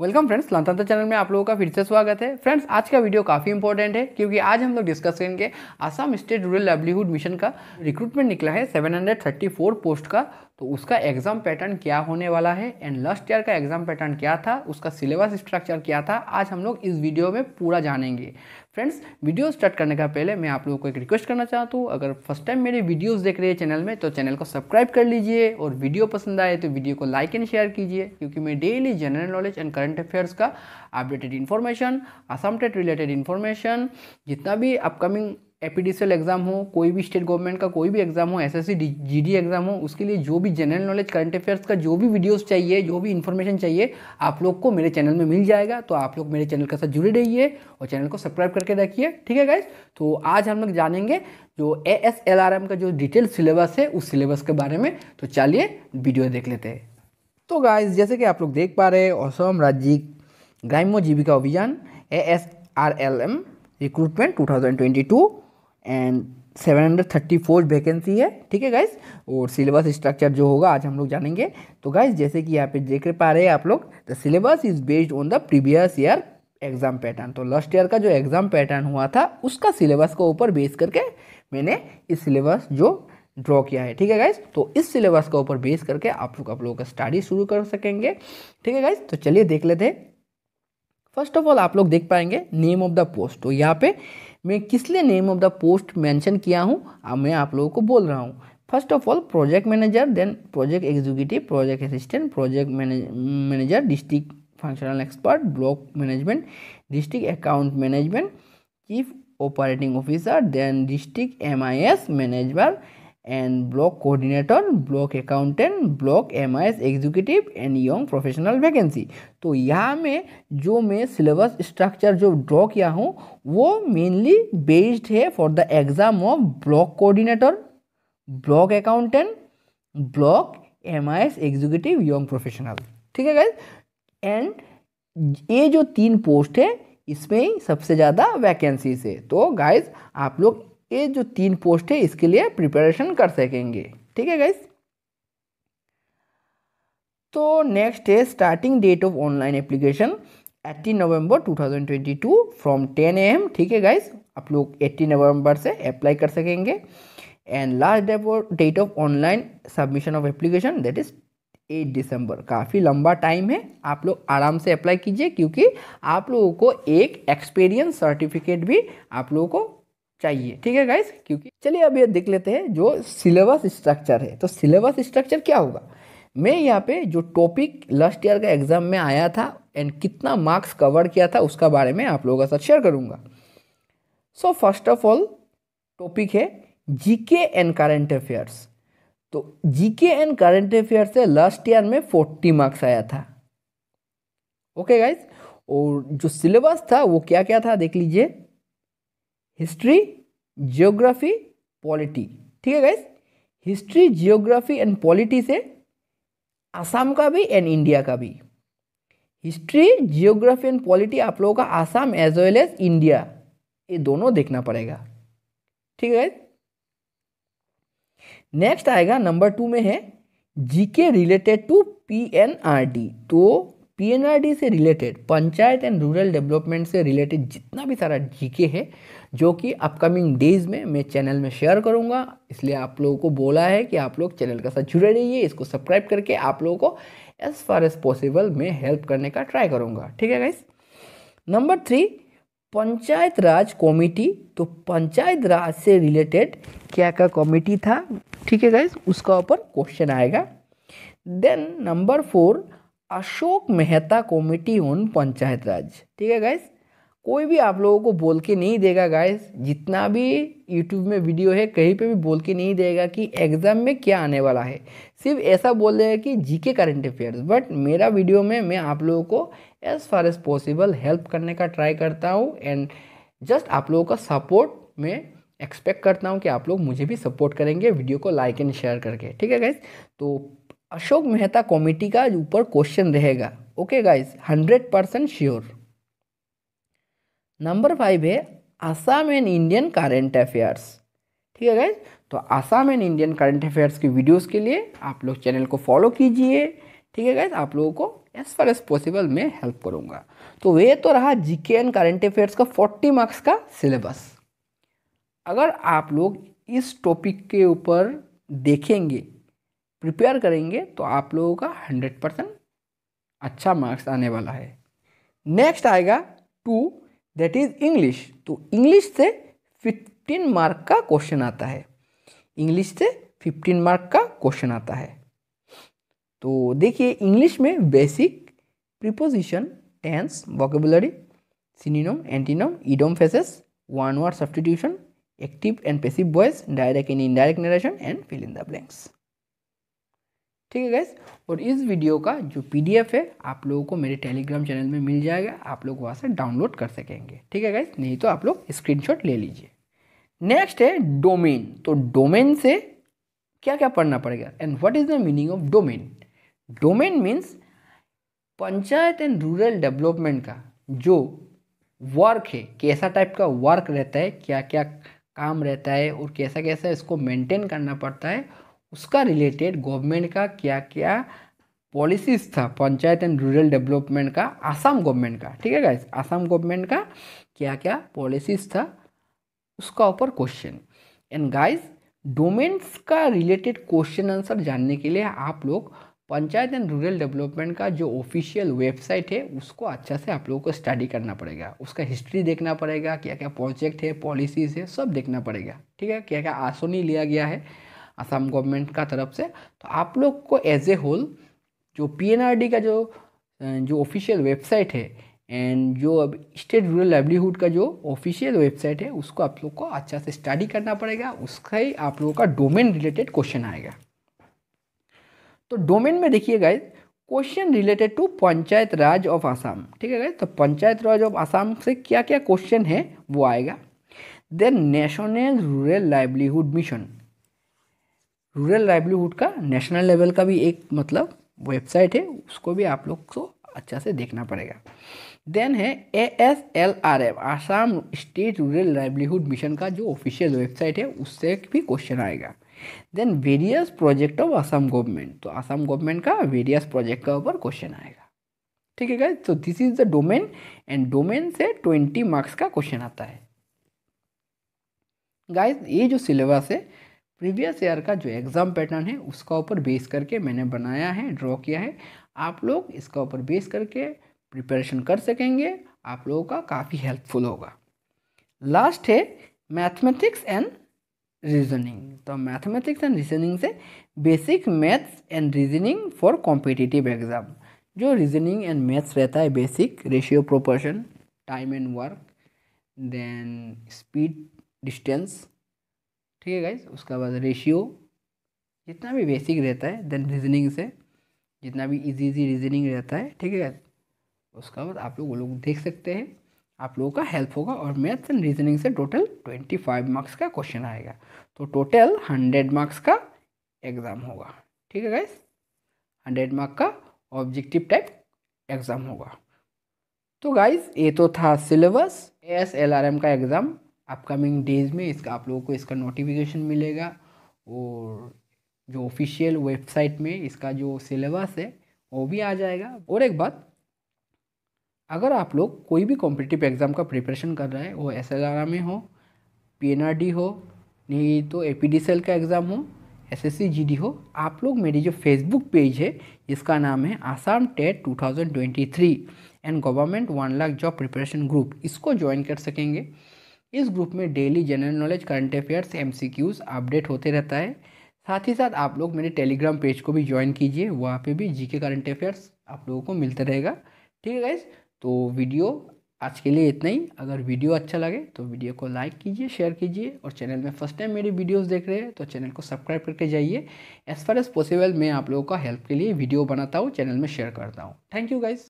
welcome friends लंतंत्र channel में आप लोगों का फिर से स्वागत है फ्रेंड्स आज का वीडियो काफ़ी इंपॉर्टेंट है क्योंकि आज हम लोग डिस्कस करेंगे Assam state rural livelihood mission का रिक्रूटमेंट निकला है 734 पोस्ट का तो उसका एग्ज़ाम पैटर्न क्या होने वाला है एंड लास्ट ईयर का एग्ज़ाम पैटर्न क्या था उसका सिलेबस स्ट्रक्चर क्या था आज हम लोग इस वीडियो में पूरा जानेंगे फ्रेंड्स वीडियो स्टार्ट करने का पहले मैं आप लोगों को एक रिक्वेस्ट करना चाहता हूँ अगर फर्स्ट टाइम मेरे वीडियोस देख रहे हैं चैनल में तो चैनल को सब्सक्राइब कर लीजिए और वीडियो पसंद आए तो वीडियो को लाइक एंड शेयर कीजिए क्योंकि मैं daily general knowledge and current affairs का अपडेटेड इन्फॉर्मेशन टेट रिलेटेड इन्फॉर्मेशन जितना भी अपकमिंग एपीडीसीएल एग्ज़ाम हो कोई भी स्टेट गवर्नमेंट का कोई भी एग्ज़ाम हो एसएससी जीडी एग्ज़ाम हो उसके लिए जो भी जनरल नॉलेज करंट अफेयर्स का जो भी वीडियोस चाहिए जो भी इन्फॉर्मेशन चाहिए आप लोग को मेरे चैनल में मिल जाएगा तो आप लोग मेरे चैनल के साथ जुड़े रहिए और चैनल को सब्सक्राइब करके रखिए ठीक है गाइज तो आज हम लोग जानेंगे जो ए का जो डिटेल सिलेबस है उस सिलेबस के बारे में तो चलिए वीडियो देख लेते हैं तो गाइज जैसे कि आप लोग देख पा रहे हैं असम राज्य ग्राम्य जीविका अभियान a recruitment to and 734 vacancy है ठीक है गाइज और सिलेबस स्ट्रक्चर जो होगा आज हम लोग जानेंगे तो गाइज जैसे कि यहाँ पे देख पा रहे हैं आप लोग the syllabus is based on the previous year exam pattern तो लास्ट ईयर का जो एग्ज़ाम पैटर्न हुआ था उसका सिलेबस के ऊपर बेस करके मैंने इस सिलेबस जो ड्रॉ किया है ठीक है गाइज तो इस सिलेबस के ऊपर बेस करके आप लोग आप लोगों का स्टडी शुरू कर सकेंगे ठीक है गाइज तो चलिए देख लेते हैं फर्स्ट ऑफ ऑल आप लोग देख पाएंगे नेम ऑफ द पोस्ट तो यहाँ पे मैं किस लिए name of the post mention किया हूँ अब मैं आप लोगों को बोल रहा हूँ first of all project manager then project executive project assistant project manager district functional expert block management district account management chief operating officer then district M I S manager and block coordinator block accountant block S executive and young professional vacancy तो यहाँ में जो मैं syllabus structure जो draw किया हूँ वो mainly based है for the exam of block coordinator block accountant block MIS executive young professional ठीक है गाइज एंड ये जो तीन पोस्ट है इसमें ही सबसे ज़्यादा वैकेंसीज है तो गाइज आप लोग ये जो तीन पोस्ट है इसके लिए प्रिपरेशन कर सकेंगे ठीक है गाइस तो नेक्स्ट है starting date of online application 18 नवंबर 2022 फ्रॉम 10 एम ठीक है गाइस आप लोग 18 नवंबर से अप्लाई कर सकेंगे and last date of online submission of application that is 8 दिसंबर काफ़ी लंबा टाइम है आप लोग आराम से अप्लाई कीजिए क्योंकि आप लोगों को एक एक्सपीरियंस सर्टिफिकेट भी आप लोगों को चाहिए ठीक है गाइस क्योंकि चलिए अब ये देख लेते हैं जो सिलेबस स्ट्रक्चर है तो सिलेबस स्ट्रक्चर क्या होगा मैं यहाँ पे जो टॉपिक लास्ट ईयर का एग्जाम में आया था एंड कितना मार्क्स कवर किया था उसका बारे में आप लोगों के साथ शेयर करूंगा so first of all topic है जीके एंड करंट अफेयर्स तो जीके एंड करंट अफेयर से लास्ट ईयर में फोर्टी मार्क्स आया था ओके okay गाइज और जो सिलेबस था वो क्या क्या था देख लीजिए हिस्ट्री जियोग्राफी पॉलिटी ठीक है guys history geography and polity से आसाम का भी एंड इंडिया का भी हिस्ट्री जियोग्राफी एंड पॉलिटी आप लोगों का Assam as well as India ये दोनों देखना पड़ेगा ठीक है नेक्स्ट आएगा नंबर टू में है जीके रिलेटेड टू पीएनआरडी तो पीएनआरडी से related panchayat and rural development से रिलेटेड जितना भी सारा जीके है जो कि अपकमिंग डेज में मैं चैनल में शेयर करूंगा इसलिए आप लोगों को बोला है कि आप लोग चैनल के साथ जुड़े रहिए इसको सब्सक्राइब करके आप लोगों को एज फार एज पॉसिबल मैं हेल्प करने का ट्राई करूँगा ठीक है guys number three panchayat raj committee तो पंचायत राज से रिलेटेड क्या क्या कमेटी था ठीक है गाइस उसका ऊपर क्वेश्चन आएगा then number four Ashok Mehta committee on panchayat raj ठीक है गाइस कोई भी आप लोगों को बोल के नहीं देगा गाइस जितना भी यूट्यूब में वीडियो है कहीं पे भी बोल के नहीं देगा कि एग्ज़ाम में क्या आने वाला है सिर्फ ऐसा बोल देगा कि जीके करंट अफेयर्स बट मेरा वीडियो में मैं आप लोगों को as far as possible help करने का ट्राई करता हूँ एंड जस्ट आप लोगों का सपोर्ट मैं एक्सपेक्ट करता हूँ कि आप लोग मुझे भी सपोर्ट करेंगे वीडियो को लाइक एंड शेयर करके ठीक है गाइज तो अशोक मेहता कॉमेडी का ऊपर क्वेश्चन रहेगा okay guys hundred percent sure number five है Assam and Indian current affairs ठीक है गाइज तो Assam and Indian current affairs की वीडियोस के लिए आप लोग चैनल को फॉलो कीजिए ठीक है गाइज आप लोगों को एज फार एज पॉसिबल मैं हेल्प करूँगा तो वे तो रहा G K and current affairs का फोर्टी मार्क्स का सिलेबस अगर आप लोग इस टॉपिक के ऊपर देखेंगे प्रिपेयर करेंगे तो आप लोगों का हंड्रेड परसेंट अच्छा मार्क्स आने वाला है नेक्स्ट आएगा टू दैट इज़ इंग्लिश तो इंग्लिश से फिफ्टीन मार्क का क्वेश्चन आता है इंग्लिश से फिफ्टीन मार्क का क्वेश्चन आता है तो देखिए इंग्लिश में basic preposition tense vocabulary synonym antonym idiom phrases one word substitution active and passive voice direct and indirect narration and fill in the blanks ठीक है गैस और इस वीडियो का जो पीडीएफ है आप लोगों को मेरे टेलीग्राम चैनल में मिल जाएगा आप लोग वहाँ से डाउनलोड कर सकेंगे ठीक है गैस नहीं तो आप लोग स्क्रीनशॉट ले लीजिए नेक्स्ट है डोमेन तो डोमेन से क्या क्या पढ़ना पड़ेगा and what is the meaning of domain domain means panchayat and rural development का जो वर्क है कैसा टाइप का वर्क रहता है क्या क्या काम रहता है और कैसा कैसा इसको मेंटेन करना पड़ता है उसका रिलेटेड गवर्नमेंट का क्या क्या पॉलिसीज था पंचायत एंड रूरल डेवलपमेंट का आसाम गवर्नमेंट का ठीक है गाइस आसाम गवर्नमेंट का क्या क्या पॉलिसीज था उसका ऊपर क्वेश्चन एंड गाइस डोमेन्स का रिलेटेड क्वेश्चन आंसर जानने के लिए आप लोग पंचायत एंड रूरल डेवलपमेंट का जो ऑफिशियल वेबसाइट है उसको अच्छा से आप लोगों को स्टडी करना पड़ेगा उसका हिस्ट्री देखना पड़ेगा क्या क्या प्रोजेक्ट है पॉलिसीज़ है सब देखना पड़ेगा ठीक है क्या क्या आसोनी लिया गया है असम गवर्नमेंट का तरफ से तो आप लोग को एज ए होल जो पीएनआरडी का जो जो ऑफिशियल वेबसाइट है एंड जो अब स्टेट रूरल लाइवलीहुड का जो ऑफिशियल वेबसाइट है उसको आप लोग को अच्छा से स्टडी करना पड़ेगा उसका ही आप लोगों का डोमेन रिलेटेड क्वेश्चन आएगा तो डोमेन में देखिए guys question related to panchayat raj of Assam ठीक है गाइज तो पंचायत राज ऑफ आसाम से क्या क्या क्वेश्चन है वो आएगा then national rural livelihood mission rural livelihood का नेशनल लेवल का भी एक मतलब वेबसाइट है उसको भी आप लोग को अच्छा से देखना पड़ेगा देन है A S L R F Assam state rural livelihood mission का जो ऑफिशियल वेबसाइट है उससे भी क्वेश्चन आएगा then various project of Assam government तो आसाम गवर्नमेंट का वेरियस प्रोजेक्ट का ऊपर क्वेश्चन आएगा ठीक है गाइज तो this is the domain and domain से ट्वेंटी मार्क्स का क्वेश्चन आता है गाइज ये जो सिलेबस है प्रीवियस ईयर का जो एग्ज़ाम पैटर्न है उसका ऊपर बेस करके मैंने बनाया है ड्रॉ किया है आप लोग इसका ऊपर बेस करके प्रिपरेशन कर सकेंगे आप लोगों का काफ़ी हेल्पफुल होगा लास्ट है मैथमेटिक्स एंड रीजनिंग तो मैथमेटिक्स एंड रीजनिंग से basic maths and reasoning for competitive exam जो रीजनिंग एंड मैथ्स रहता है basic ratio proportion time and work then speed distance ठीक है गाइज उसके बाद रेशियो जितना भी बेसिक रहता है देन रीजनिंग से जितना भी इजी इजी रीजनिंग रहता है ठीक है गाइज उसका बाद आप लोग वो लोग देख सकते हैं आप लोगों का हेल्प होगा और मैथ्स एंड रीजनिंग से टोटल ट्वेंटी फाइव मार्क्स का क्वेश्चन आएगा तो टोटल हंड्रेड मार्क्स का एग्ज़ाम होगा ठीक है गाइज हंड्रेड मार्क का ऑब्जेक्टिव टाइप एग्ज़ाम होगा तो गाइज ये तो था syllabus S L R M का एग्ज़ाम अपकमिंग डेज़ में इसका आप लोगों को इसका नोटिफिकेशन मिलेगा और जो ऑफिशियल वेबसाइट में इसका जो सिलेबस है वो भी आ जाएगा और एक बात अगर आप लोग कोई भी कॉम्पिटिटिव एग्ज़ाम का प्रिपरेशन कर रहे हैं वो एस में हो पी हो नहीं तो ए का एग्ज़ाम हो एस एस हो आप लोग मेरी जो फेसबुक पेज है इसका नाम है Assam TET 2023 and government one lakh job preparation group इसको ज्वाइन कर सकेंगे इस ग्रुप में daily general knowledge current affairs एम अपडेट होते रहता है साथ ही साथ आप लोग मेरे टेलीग्राम पेज को भी ज्वाइन कीजिए वहाँ पे भी जीके करंट अफेयर्स आप लोगों को मिलता रहेगा ठीक है गाइज तो वीडियो आज के लिए इतना ही अगर वीडियो अच्छा लगे तो वीडियो को लाइक कीजिए शेयर कीजिए और चैनल में फर्स्ट टाइम मेरी वीडियोस देख रहे हैं तो चैनल को सब्सक्राइब करके जाइए एज़ फार एज़ पॉसिबल मैं आप लोगों का हेल्प के लिए वीडियो बनाता हूँ चैनल में शेयर करता हूँ थैंक यू गाइज